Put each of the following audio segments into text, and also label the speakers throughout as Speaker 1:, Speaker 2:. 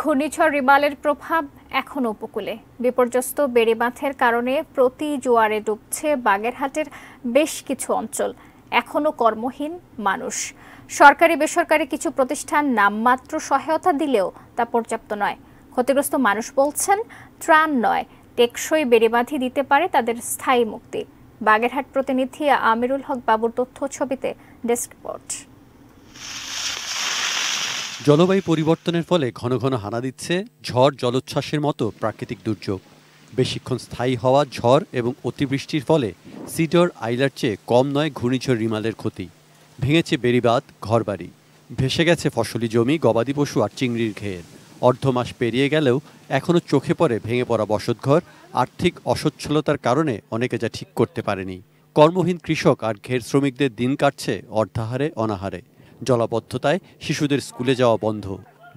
Speaker 1: ঘূর্ণিঝড় রিমালের প্রভাব এখন উপকূলে বিপর্যস্ত বেড়িবাঁথের কারণে প্রতি জোয়ারে ডুবছে বাগেরহাটের বেশ কিছু অঞ্চল এখনও কর্মহীন মানুষ সরকারি বেসরকারি কিছু প্রতিষ্ঠান নামমাত্র সহায়তা দিলেও তা পর্যাপ্ত নয় ক্ষতিগ্রস্ত মানুষ বলছেন ত্রাণ নয় টেকসই বেড়িবাঁধি দিতে পারে তাদের স্থায়ী মুক্তি বাগেরহাট প্রতিনিধি আমিরুল হক বাবুর তথ্য ছবিতে ডেস্ক রিপোর্ট
Speaker 2: জলবায়ু পরিবর্তনের ফলে ঘন ঘন হানা দিচ্ছে ঝড় জলোচ্ছ্বাসের মতো প্রাকৃতিক দুর্যোগ বেশিক্ষণ স্থায়ী হওয়া ঝড় এবং অতিবৃষ্টির ফলে সিডর আইলার চেয়ে কম নয় ঘূর্ণিঝড় রিমালের ক্ষতি ভেঙেছে বেড়িবাঁধ ঘরবাড়ি ভেসে গেছে ফসলি জমি গবাদি পশু আর চিংড়ির ঘের অর্ধ মাস পেরিয়ে গেলেও এখনও চোখে পড়ে ভেঙে পড়া বসতঘর আর্থিক অসচ্ছলতার কারণে অনেকে যা ঠিক করতে পারেনি কর্মহীন কৃষক আর ঘের শ্রমিকদের দিন কাটছে অর্ধাহারে অনাহারে জলাবদ্ধতায় শিশুদের স্কুলে যাওয়া বন্ধ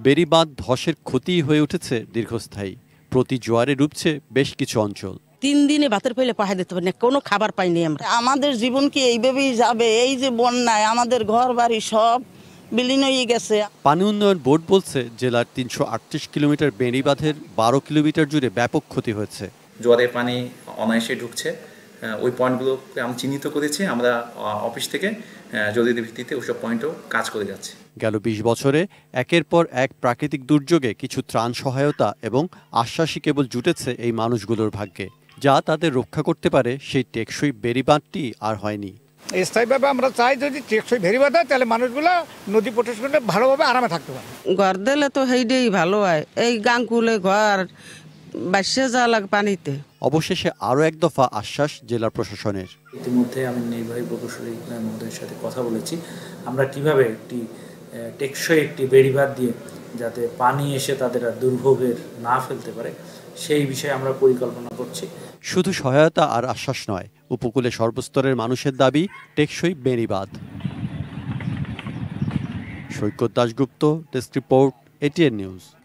Speaker 2: বেরিবাঁধ ধসের ক্ষতি হয়ে উঠেছে দীর্ঘস্থায়ী প্রতি জোয়ারে ডুবছে বেশ কিছু অঞ্চল তিন দিনে ভাতের পাইলে পাহা দিতে পারি কোনো খাবার পাইনি আমরা
Speaker 1: আমাদের জীবন কি এইভাবেই যাবে এই যে বন্যায় আমাদের ঘর বাড়ি সব বিলীন হয়ে গেছে
Speaker 2: পানি উন্নয়ন বোর্ড বলছে জেলার তিনশো আটত্রিশ কিলোমিটার বেড়িবাঁধের বারো কিলোমিটার জুড়ে ব্যাপক ক্ষতি হয়েছে
Speaker 1: জোয়ারের পানি অনায়াসে ঢুকছে ওই পয়েন্টগুলোকে আমি চিহ্নিত করেছি আমরা অফিস থেকে জরুরি ভিত্তিতে ওইসব পয়েন্টও কাজ করে যাচ্ছে
Speaker 2: গেল বিশ বছরে একের পর এক প্রাকৃতিক দুর্যোগে কিছু ত্রাণ সহায়তা এবং আশ্বাসই কেবল জুটেছে এই মানুষগুলোর ভাগ্যে যা তাদের রক্ষা করতে পারে সেই টেকসই বেড়িবাঁধটি আর হয়নি
Speaker 1: স্থায়ীভাবে আমরা চাই যদি টেকসই ভেরিবাদ হয় তাহলে মানুষগুলো নদী প্রটেকশনে ভালোভাবে আরামে থাকতে পারে ঘর দিলে তো সেইটাই ভালো হয় এই গাঙ্কুলে ঘর বাসে যাওয়া লাগে পানিতে
Speaker 2: অবশেষে আরও এক দফা আশ্বাস জেলা প্রশাসনের
Speaker 1: ইতিমধ্যে আমি নির্বাহী প্রকৌশলী মহোদয়ের সাথে কথা বলেছি আমরা কিভাবে একটি টেকসই একটি বেড়িবাদ দিয়ে যাতে পানি এসে তাদের আর দুর্ভোগের না ফেলতে পারে সেই বিষয়ে আমরা পরিকল্পনা করছি
Speaker 2: শুধু সহায়তা আর আশ্বাস নয় উপকূলে সর্বস্তরের মানুষের দাবি টেকসই বেড়িবাদ সৈকত দাশগুপ্ত ডেস্ক রিপোর্ট এটিএন নিউজ